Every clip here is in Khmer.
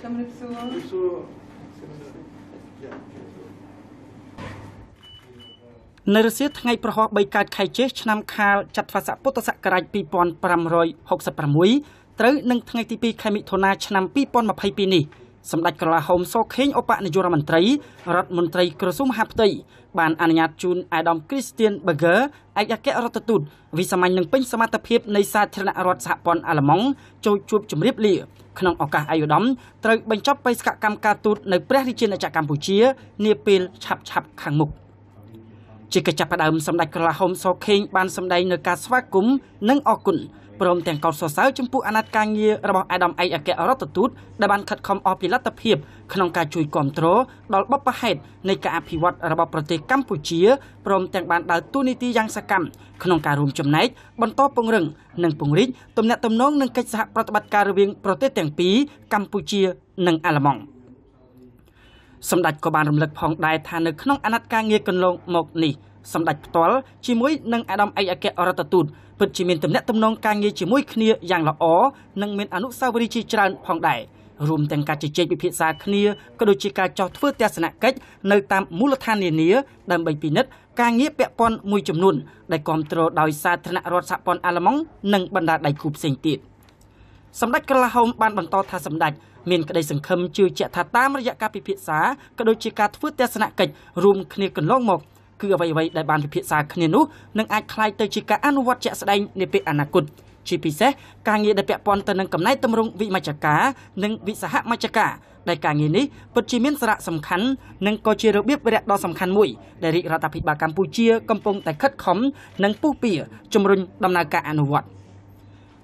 Чем рисую? Рисую. នៅរសៀលថ្ងៃប្រហោះ3កើតខែចេសឆ្នាំខាលចត្វាស័កពុទ្ធសករាជ2566ត្រូវនឹងថ្ងៃទី2ខែមិថុនាឆ្នាំ2022នេះសម្ដេចក្រឡាហោមសូខេងឧបនាយករដ្ឋមន្ត្រីរដ្ឋមន្ត្រីក្រសួងមហាផ្ទៃបានអនុញ្ញាតជូនអាដាមគ្រីស្ទៀនប៊ឺហ្គើឯកអគ្គរដ្ឋទូតវិសាមញ្ញនឹងពេញសមត្ថភាពនៃសាធារណរដ្ឋសហព័ន្ធអាល្លឺម៉ង់ចូលជួបជម្រាបលាក្នុងឱកាសអាយុដមត្រូវបញ្ចប់បេសកកម្មការទូតនៅព្រះរាជាណាចក្រកម្ពុជានាពេលឆាប់ឆាប់ខាងមុខជាកិច្ចចាប់ផ្ដើមសម្ដេចក្រឡាហោមសូខេងបានសម្ដែងនៅការស្វាគមន៍និងអរគុណព្រមទាំងកោតសរសើរចំពោះអាណត្តិការងាររបស់អាដាមឯកអគ្គរដ្ឋទូតដែលបានខិតខំអស់ពីលទ្ធភាពក្នុងការជួយគ្រប់គ្រងដល់បបផហេតនៃការអភិវឌ្ឍរបស់ប្រទេសកម្ពុជាព្រមទាំងបានដើរតួនាទីយ៉ាងសកម្មក្នុងការរួមចំណែកបន្តពង្រឹងនិងពង្រីកទំនាក់ទំនងនិងកិច្ចសហប្រតិបត្តិការរវាងប្រទេសទាំងពីរកម្ពុជានិងអាល្លឺម៉ង់សម្ដេចក៏បានរំលឹកផងដែរថានៅក្នុងអាណត្តិការងារកន្លងមកនេះសម្ដេចផ្ទាល់ជាមួយនឹងអាដាមឯកអគ្គរដ្ឋទូតពិតជាមានទំនាក់ទំនងការងារជាមួយគ្នាយ៉ាងល្អនិងមានអនុស្សាវរីយ៍ជាច្រើនផងដែររួមទាំងការជជែកពិភាក្សាគ្នាក៏ដូចជាការចោះធ្វើទស្សនកិច្ចនៅតាមមូលដ្ឋាននានា ដើម្បីពិនិត្យការងារពាក់ព័ន្ធមួយចំនួនដែលគ្រប់គ្រងដោយសាធារណរដ្ឋសហព័ន្ធអាល្លឺម៉ង់និងបណ្ដាដៃគូផ្សេងទៀតសម្ដេចក្រឡាហោមបានបន្តថាសម្ដេចមានក្តីសង្ឃឹមជឿជាក់ថាតាមរយៈការពិភាក្សាក៏ដូចជាការធ្វើទស្សនកិច្ចរួមគ្នាកន្លងមកគឺអ្វីៗដែលបានពិភាក្សាគ្នានោះនឹងអាចคล้ายទៅជាការអនុវត្តជាក់ស្ដែងនាពេលអនាគតជាពិសេសការងារដែលពាក់ព័ន្ធទៅនឹងកំណែតម្រង់វិមជ្ឈការនិងវិសហមជ្ឈការដែលការងារនេះពិតជាមានសារៈសំខាន់និងក៏ជារបៀបរយៈដ៏សំខាន់មួយដែលរាជរដ្ឋាភិបាលកម្ពុជា កំពុងតែខិតខំនិងពុះពៀជំរុញដំណើរការអនុវត្ត។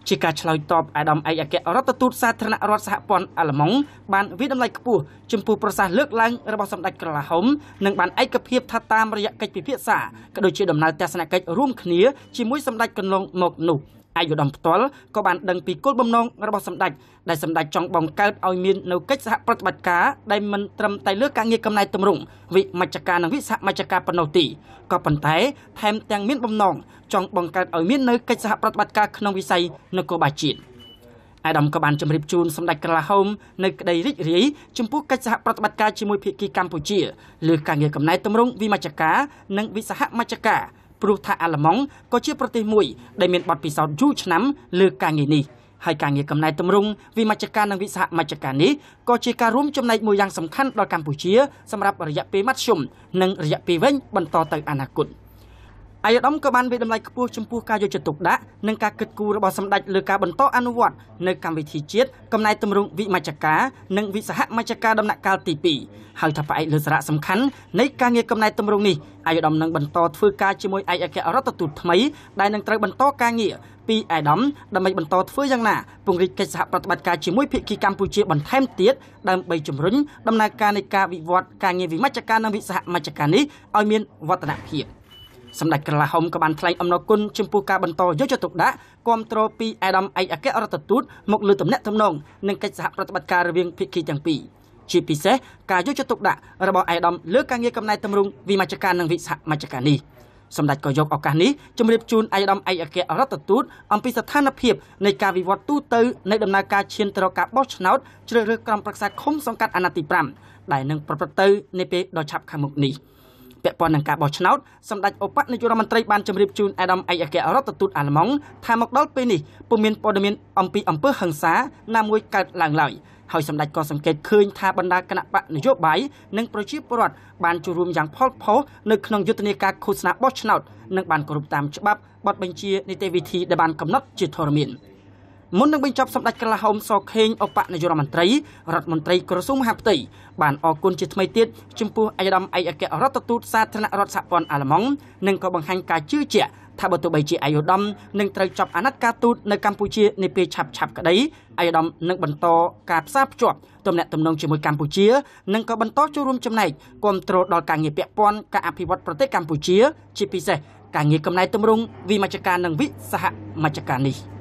ជាការឆ្លើយតបអាដាមឯកអគ្គរដ្ឋទូតសាធារណរដ្ឋសហព័ន្ធអាល្លឺម៉ង់បានវិតម្លៃខ្ពស់ចំពោះប្រសាសន៍លើកឡើងរបស់សម្ដេចក្រឡាហុំនិងបានឯកភាពថាតាមរយៈកិច្ចពិភាក្សាក៏ដូចជាដំណើរទស្សនកិច្ចរួមគ្នាជាមួយសម្ដេចកន្លងមកនោះ។ឯកឧត្តមផ្ទាល់ក៏បានដឹងពីគោលបំណងរបស់សម្ដេចដែលសម្ដេចចង់បង្កើតឲ្យមាននៅកិច្ចសហប្រតិបត្តិការដែលមិនត្រឹមតែលើការងារកំណែតម្រង់វិមជ្ឈការនិងវិសហមជ្ឈការប៉ុណ្ណោះទេក៏ប៉ុន្តែថែមទាំងមានបំណងចង់បង្កើតឲ្យមាននៅកិច្ចសហប្រតិបត្តិការក្នុងវិស័យនគរបាលជាតិអាដាមក៏បានជម្រាបជូនសម្ដេចក្រឡាហោមនៅក្តីរីករាយចំពោះកិច្ចសហប្រតិបត្តិការជាមួយភាគីកម្ពុជាលើការងារកំណែតម្រង់វិមជ្ឈការនិងវិសហមជ្ឈការព្រោះថាអាល្លឺម៉ង់ក៏ជាប្រទេសមួយដែលមានបទពិសោធន៍យូរឆ្នាំលើការងារនេះហើយការងារកំណែតម្រង់វិមជ្ឈការនិងវិសហមជ្ឈការនេះក៏ជាការរួមចំណែកមួយយ៉ាងសំខាន់ដល់កម្ពុជាសម្រាប់រយៈពេលមធ្យមនិងរយៈពេលវែងបន្តទៅអនាគត។អាយដាមក៏បានវិតម្លៃខ្ពស់ចំពោះការយកចិត្តទុកដាក់និងការគិតគូររបស់សម្ដេចលើការបន្តអនុវត្តនៅកម្មវិធីជាតិកំណែទម្រង់វិមជ្ឈការនិងវិសហមជ្ឈការដំណាក់កាលទី2ហើយថាផ្អែកលើសារៈសំខាន់នៃការងារកំណែទម្រង់នេះអាយដាមនឹងបន្តធ្វើការជាមួយឯកអគ្គរដ្ឋទូតថ្មីដែលនឹងត្រូវបន្តការងារពីអាយដាមដើម្បីបន្តធ្វើយ៉ាងណាពង្រីកកិច្ចសហប្រតិបត្តិការជាមួយភាគីកម្ពុជាបន្ថែមទៀតដើម្បីជំរុញដំណើរការនៃការវិវត្តការងារវិមជ្ឈការនិងវិសហមជ្ឈការនេះឲ្យមានវឌ្ឍនភាព។សម្ដេចក្រឡាហុំក៏បានថ្លែងអំណរគុណចំពោះការបន្តយកចិត្តទុកដាក់គ្រប់គ្រងពីអេដាមឯកអគ្គរដ្ឋទូតមកលើតំណែងតំណងនិងកិច្ចសហប្រតិបត្តិការរវាងភាគីទាំងពីរជាពិសេសការយកចិត្តទុកដាក់របស់អេដាមលើការងារកំណែតម្រង់វិមជ្ឈការនិងវិសហមជ្ឈការនេះសម្ដេចក៏យកឱកាសនេះជម្រាបជូនអេដាមឯកអគ្គរដ្ឋទូតអំពីស្ថានភាពនៃការវិវត្តទូទៅនៃដំណើរការឈានទៅរកការបោះឆ្នោតជ្រើសរើសក្រុមប្រឹក្សាឃុំសង្កាត់អាណត្តិទី5ដែលនឹងប្រព្រឹត្តទៅនាពេលដ៏ឆាប់ខាងមុខនេះ។ពាក់ព័ន្ធនឹងការបោះឆ្នោតសម្ដេចអបនាយករដ្ឋមន្ត្រីបានជម្រាបជូនអាដាមឯកអគ្គរដ្ឋទូតអាល្លឺម៉ង់ថាមកដល់ពេលនេះពុំមានព័ត៌មានអំពីអំពើហិង្សាណាមួយកើតឡើងឡើយហើយសម្ដេចក៏សង្កេតឃើញថាបណ្ដាគណៈបកនយោបាយនិងប្រជាពលរដ្ឋបានចូលរួមយ៉ាងផលផុសនៅក្នុងយុទ្ធនាការឃោសនាបោះឆ្នោតនិងបានគោរពតាមច្បាប់បទបញ្ជានីតិវិធីដែលបានកំណត់ជាធរមាន។មុននឹងបញ្ចប់សម្ដេចក្លាហោមសខេងអបនាយករដ្ឋមន្ត្រីរដ្ឋមន្ត្រីក្រសួងមហាផ្ទៃបានអរគុណជាថ្មីទៀតចំពោះអាយដាមឯកអគ្គរដ្ឋទូតសាធារណរដ្ឋសហព័ន្ធអាល្លឺម៉ង់និងក៏បង្ហាញការជឿជាក់ថាបើទោះបីជាអាយដាមនឹងត្រូវចប់អាណត្តិការទូតនៅកម្ពុជានាពេលឆាប់ឆាប់ក្តីអាយដាមនឹងបន្តការផ្សារភ្ជាប់ទំនាក់ទំនងជាមួយកម្ពុជានិងក៏បន្តចូលរួមចំណែកគ្រប់គ្រងដល់ការងារពាក់ព័ន្ធការអភិវឌ្ឍប្រទេសកម្ពុជាជាពិសេសការងារកំណែទម្រង់វិមជ្ឈការនិងវិសហមជ្ឈការនេះ។